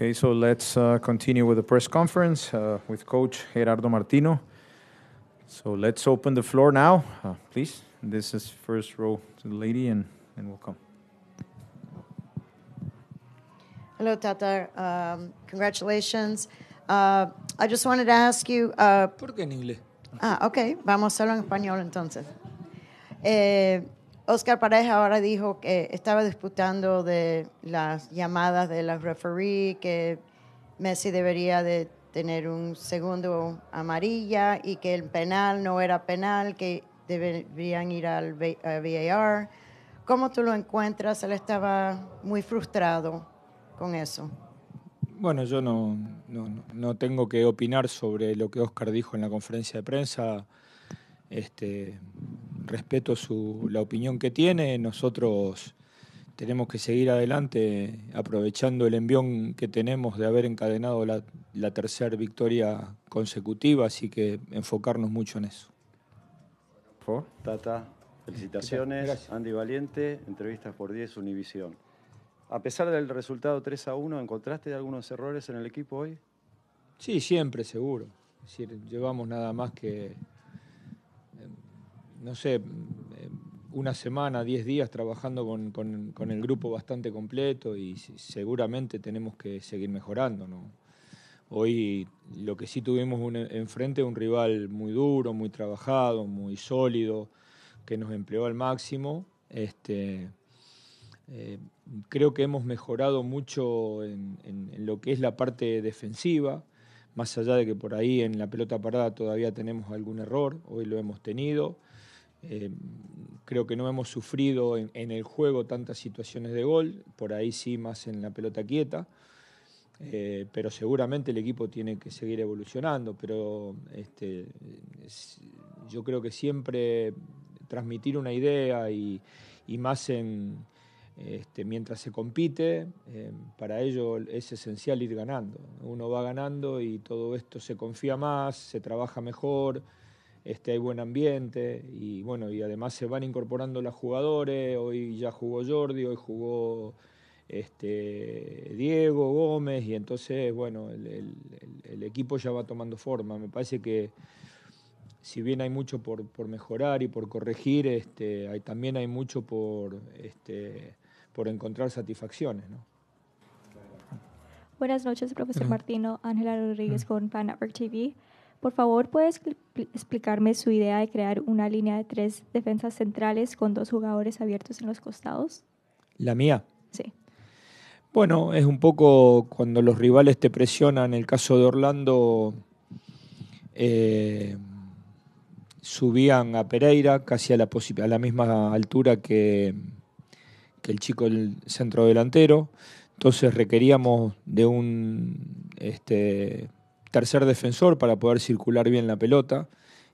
Okay, so let's uh, continue with the press conference uh, with Coach Gerardo Martino. So let's open the floor now, uh, please. This is first row to the lady, and, and we'll come. Hello, Tata. Um, congratulations. Uh, I just wanted to ask you. ¿Por uh, qué en inglés? Ah, okay. Vamos a hablar en español entonces. Eh, Oscar Pareja ahora dijo que estaba disputando de las llamadas de los referee, que Messi debería de tener un segundo amarilla y que el penal no era penal, que deberían ir al VAR. ¿Cómo tú lo encuentras? Él estaba muy frustrado con eso. Bueno, yo no, no, tengo que opinar sobre lo que Oscar dijo en la conferencia de prensa. Este, respeto la opinión que tiene. Nosotros tenemos que seguir adelante aprovechando el envión que tenemos de haber encadenado la, la tercera victoria consecutiva, así que enfocarnos mucho en eso. Tata, felicitaciones. Andy Valiente, entrevistas por 10, Univisión. A pesar del resultado 3 a 1, ¿encontraste algunos errores en el equipo hoy? Sí, siempre, seguro. llevamos nada más que no sé, mm, una semana, diez días trabajando con, el grupo bastante completo y seguramente tenemos que seguir mejorando. ¿no? Hoy lo que sí tuvimos enfrente enfrente un rival muy duro, muy trabajado, muy sólido, que nos empleó al máximo. Este, eh, creo que hemos mejorado mucho en lo que es la parte defensiva, más allá de que por ahí en la pelota parada todavía tenemos algún error, hoy lo hemos tenido Em, creo que no hemos sufrido en, el juego tantas situaciones de gol, por ahí sí más en la pelota quieta, eh, pero seguramente el equipo tiene que seguir evolucionando, pero este, yo creo que siempre transmitir una idea y, más en, este, mientras se compite, em, para ello es esencial ir ganando. Uno va ganando y todo esto se confía más, se trabaja mejor este, hay buen ambiente y bueno, y además se van incorporando los jugadores, hoy ya jugó Jordi, hoy jugó este, Diego Gómez y entonces bueno, el, equipo ya va tomando forma, me parece que si bien hay mucho por, mejorar y por corregir, este, hay, también hay mucho por, este, por encontrar satisfacciones. Buenas noches, profesor Martino, Ángela Rodríguez con Pan Network TV. Por favor, ¿puedes explicarme su idea de crear una línea de tres defensas centrales con dos jugadores abiertos en los costados? ¿La mía? Sí. Bueno, es un poco cuando los rivales te presionan, el caso de Orlando, eh, subían a Pereira casi a la, misma altura que, el chico el centro delantero, entonces requeríamos de un... Este, tercer defensor para poder circular bien la pelota.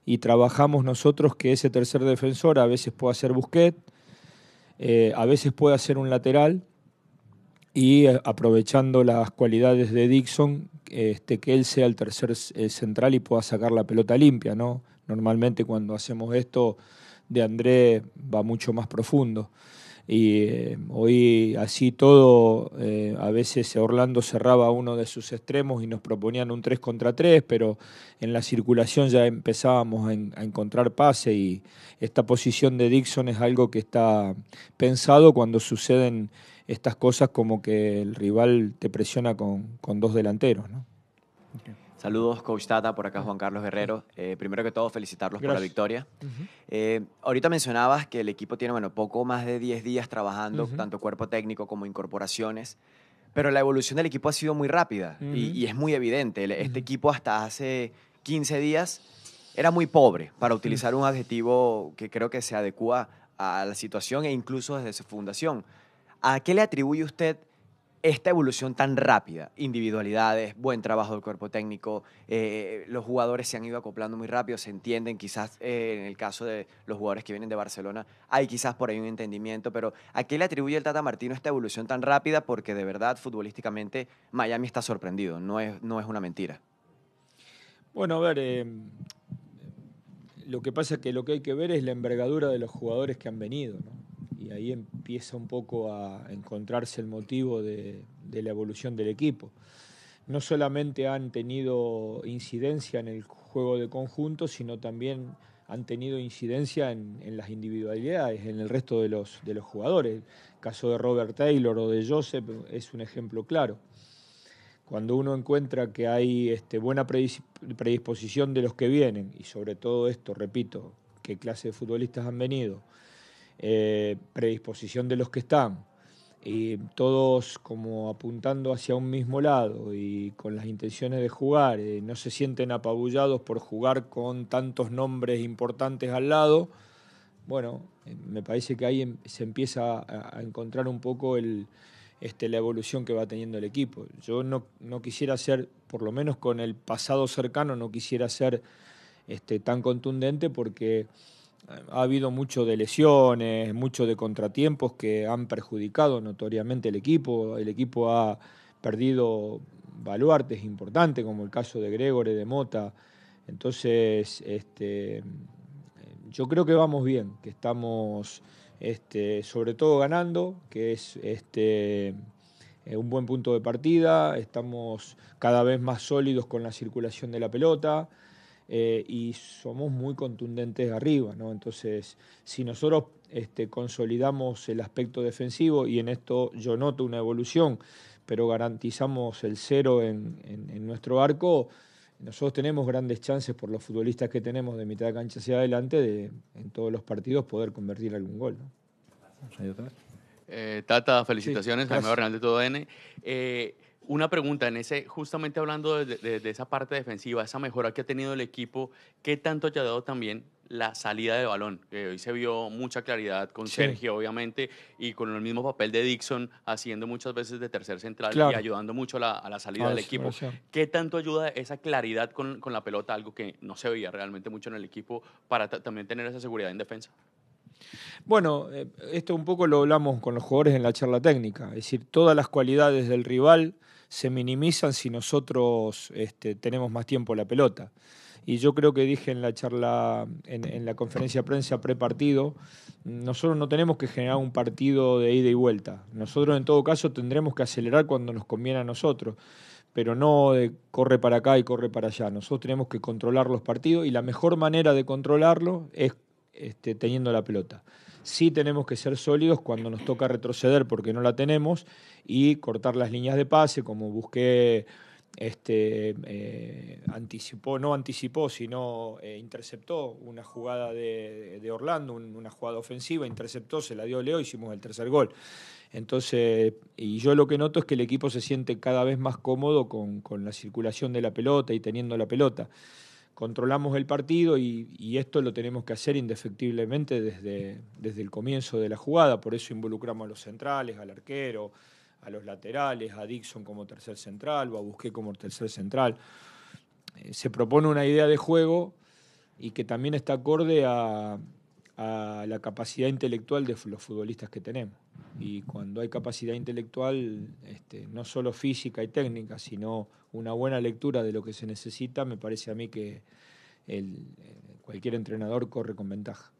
Y trabajamos nosotros que ese tercer defensor a veces puede hacer busquet, eh, a veces puede hacer un lateral y eh, aprovechando las cualidades de Dixon, este, que él sea el tercer eh, central y pueda sacar la pelota limpia. ¿no? Normalmente cuando hacemos esto de André va mucho más profundo. Y eh, hoy así todo, eh, a veces Orlando cerraba uno de sus extremos y nos proponían un 3 contra 3, pero en la circulación ya empezábamos a, encontrar pase y esta posición de Dixon es algo que está pensado cuando suceden estas cosas como que el rival te presiona con, dos delanteros. Saludos, Coach Tata, por acá Juan Carlos Guerrero. Eh, primero que todo, felicitarlos por la victoria. Eh, ahorita mencionabas que el equipo tiene, bueno, poco más de 10 días trabajando, tanto cuerpo técnico como incorporaciones, pero la evolución del equipo ha sido muy rápida y, y, es muy evidente. Este equipo hasta hace 15 días era muy pobre, para utilizar un adjetivo que creo que se adecua a la situación e incluso desde su fundación. ¿A qué le atribuye usted esta evolución tan rápida, individualidades, buen trabajo del cuerpo técnico, eh, los jugadores se han ido acoplando muy rápido, se entienden, quizás eh, en el caso de los jugadores que vienen de Barcelona, hay quizás por ahí un entendimiento, pero ¿a qué le atribuye el Tata Martino esta evolución tan rápida? Porque de verdad, futbolísticamente, Miami está sorprendido, no es, no es una mentira. Bueno, a ver, eh, lo que pasa es que lo que hay que ver es la envergadura de los jugadores que han venido, ¿no? y ahí empieza un poco a encontrarse el motivo de, la evolución del equipo. No solamente han tenido incidencia en el juego de conjunto, sino también han tenido incidencia en, las individualidades, en el resto de los, jugadores. El caso de Robert Taylor o de Joseph es un ejemplo claro. Cuando uno encuentra que hay este, buena predisposición de los que vienen, y sobre todo esto, repito, qué clase de futbolistas han venido, eh, predisposición de los que están, y todos como apuntando hacia un mismo lado y con las intenciones de jugar, eh, no se sienten apabullados por jugar con tantos nombres importantes al lado, bueno, eh, me parece que ahí em, se empieza a, encontrar un poco este, la evolución que va teniendo el equipo. Yo no, no quisiera ser, por lo menos con el pasado cercano, no quisiera ser este, tan contundente porque ha habido mucho de lesiones, mucho de contratiempos que han perjudicado notoriamente el equipo. El equipo ha perdido baluartes importantes, como el caso de Gregore, de Mota. Entonces, este, yo creo que vamos bien, que estamos este, sobre todo ganando, que es este, eh, un buen punto de partida, estamos cada vez más sólidos con la circulación de la pelota. Eh, y somos muy contundentes arriba, ¿no? Entonces, si nosotros este, consolidamos el aspecto defensivo y en esto yo noto una evolución, pero garantizamos el cero en, nuestro arco, nosotros tenemos grandes chances por los futbolistas que tenemos de mitad de cancha hacia adelante de en todos los partidos poder convertir algún gol. Eh, tata, felicitaciones, sí, Jaime Bernal de Todo N. Eh, una pregunta, en ese, justamente hablando de, esa parte defensiva, esa mejora que ha tenido el equipo, ¿qué tanto ha dado también la salida de balón? Eh, hoy se vio mucha claridad con Sergio, obviamente, y con el mismo papel de Dixon, haciendo muchas veces de tercer central y ayudando mucho a la, salida del equipo. ¿Qué tanto ayuda esa claridad con, con, la pelota, algo que no se veía realmente mucho en el equipo, para también tener esa seguridad en defensa? Bueno, eh, esto un poco lo hablamos con los jugadores en la charla técnica, es decir, todas las cualidades del rival, se minimizan si nosotros este, tenemos más tiempo la pelota. Y yo creo que dije en la charla, en, la conferencia de prensa pre-partido, nosotros no tenemos que generar un partido de ida y vuelta. Nosotros en todo caso tendremos que acelerar cuando nos conviene a nosotros, pero no de corre para acá y corre para allá. Nosotros tenemos que controlar los partidos y la mejor manera de controlarlo es este, teniendo la pelota sí tenemos que ser sólidos cuando nos toca retroceder porque no la tenemos y cortar las líneas de pase, como busqué este, eh, anticipó, no anticipó, sino eh, interceptó una jugada de, Orlando, una jugada ofensiva, interceptó, se la dio Leo, hicimos el tercer gol. Entonces, y yo lo que noto es que el equipo se siente cada vez más cómodo con la circulación de la pelota y teniendo la pelota controlamos el partido y, esto lo tenemos que hacer indefectiblemente desde, desde el comienzo de la jugada, por eso involucramos a los centrales, al arquero, a los laterales, a Dixon como tercer central o a Busqué como tercer central. Eh, se propone una idea de juego y que también está acorde a, a la capacidad intelectual de los futbolistas que tenemos. Y cuando hay capacidad intelectual, este, no solo física y técnica, sino una buena lectura de lo que se necesita, me parece a mí que el, eh, cualquier entrenador corre con ventaja.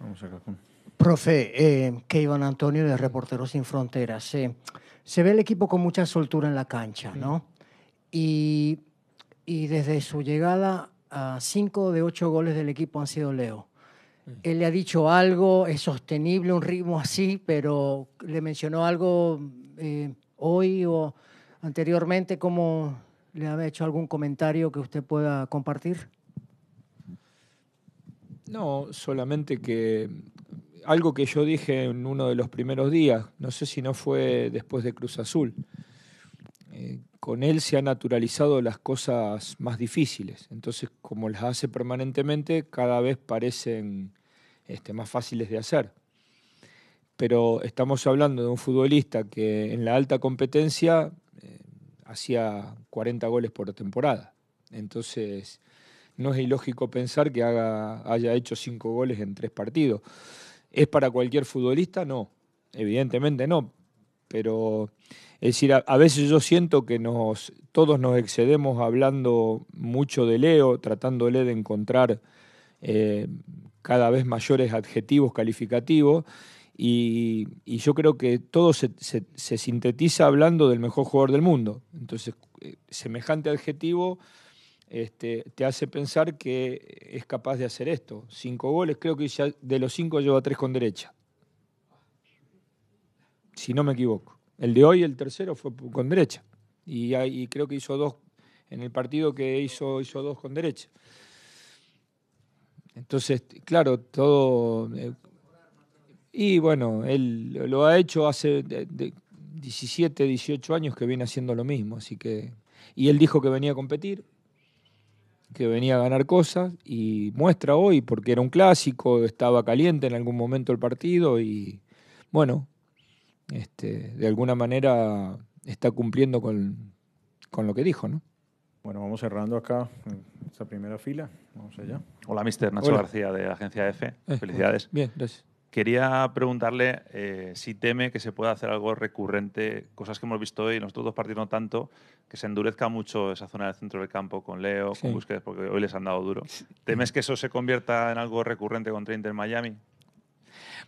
Vamos a con Profe, eh, Antonio de Reporteros Sin Fronteras. Eh, se ve el equipo con mucha soltura en la cancha, ¿no? Y, y desde su llegada a 5 de ocho goles del equipo han sido Leo. Mm. Él le ha dicho algo, es sostenible un ritmo así, pero le mencionó algo eh, hoy o anteriormente, ¿cómo le ha hecho algún comentario que usted pueda compartir? No, solamente que algo que yo dije en uno de los primeros días, no sé si no fue después de Cruz Azul, eh, con él se han naturalizado las cosas más difíciles. Entonces, como las hace permanentemente, cada vez parecen este, más fáciles de hacer. Pero estamos hablando de un futbolista que en la alta competencia eh, hacía 40 goles por temporada. Entonces, no es ilógico pensar que haga, haya hecho 5 goles en 3 partidos. ¿Es para cualquier futbolista? No, evidentemente no, pero es decir, a, veces yo siento que nos, todos nos excedemos hablando mucho de Leo, tratándole de encontrar eh, cada vez mayores adjetivos calificativos. Y, yo creo que todo se, sintetiza hablando del mejor jugador del mundo. Entonces, eh, semejante adjetivo este, te hace pensar que es capaz de hacer esto. Cinco goles, creo que ya de los cinco lleva tres con derecha si no me equivoco. El de hoy, el tercero, fue con derecha. Y, creo que hizo dos, en el partido que hizo, hizo dos con derecha. Entonces, claro, todo... Eh, y bueno, él lo ha hecho hace 17, 18 años que viene haciendo lo mismo, así que... Y él dijo que venía a competir, que venía a ganar cosas y muestra hoy porque era un clásico, estaba caliente en algún momento el partido y bueno, este, de alguna manera está cumpliendo con, lo que dijo, ¿no? Bueno, vamos cerrando acá esta primera fila. Vamos Hola, mister Nacho García de la Agencia F. Eh, pues, Felicidades. Bien, gracias. Quería preguntarle eh, si teme que se pueda hacer algo recurrente, cosas que hemos visto hoy, nosotros dos partimos tanto, que se endurezca mucho esa zona del centro del campo con Leo, con Busquets, porque hoy les han dado duro. ¿Temes que eso se convierta en algo recurrente contra Inter Miami?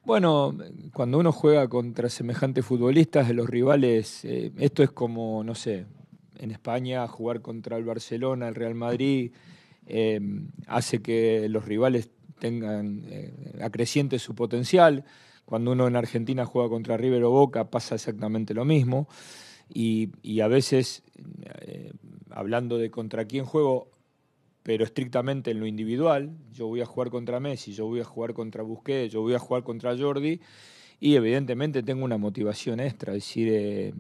Bueno, cuando uno juega contra semejantes futbolistas, de los rivales, eh, esto es como, no sé, en España jugar contra el Barcelona, el Real Madrid, eh, hace que los rivales tengan, eh, acreciente su potencial. Cuando uno en Argentina juega contra River o Boca pasa exactamente lo mismo. Y, y a veces, hablando de contra quién juego, pero estrictamente en lo individual, yo voy a jugar contra Messi, yo voy a jugar contra Busquets, yo voy a jugar contra Jordi, y evidentemente tengo una motivación extra. Es decir, eh,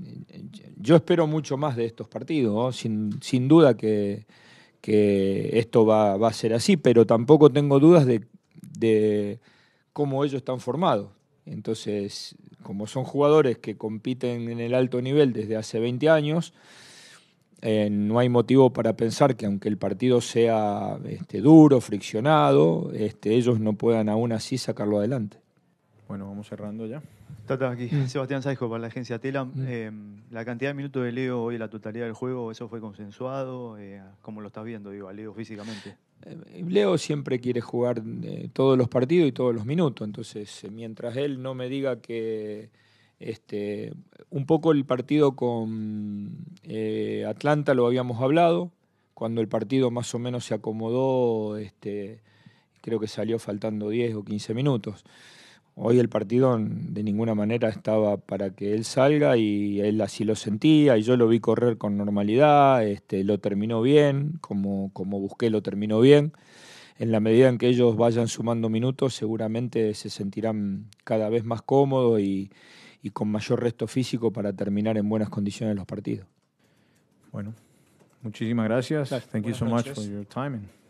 yo espero mucho más de estos partidos, sin, sin, duda que, que esto va, va, a ser así, pero tampoco tengo dudas de, de cómo ellos están formados. Entonces, como son jugadores que compiten en el alto nivel desde hace 20 años, eh, no hay motivo para pensar que aunque el partido sea este, duro, friccionado, este, ellos no puedan aún así sacarlo adelante. Bueno, vamos cerrando ya. Tata, aquí mm. Sebastián Saijo para la agencia Telam. Mm. Em, la cantidad de minutos de Leo hoy, la totalidad del juego, ¿eso fue consensuado? Eh, ¿Cómo lo estás viendo, digo, a Leo físicamente? Eh, Leo siempre quiere jugar todos los partidos y todos los minutos, entonces mientras él no me diga que este, un poco el partido con eh, Atlanta lo habíamos hablado, cuando el partido más o menos se acomodó, este, creo que salió faltando 10 o 15 minutos. Hoy el partido de ninguna manera estaba para que él salga y él así lo sentía y yo lo vi correr con normalidad, este, lo terminó bien, como, como busqué lo terminó bien. En la medida en que ellos vayan sumando minutos seguramente se sentirán cada vez más cómodos y, y con mayor resto físico para terminar en buenas condiciones los partidos. Bueno, muchísimas gracias. Thank you so much for your time.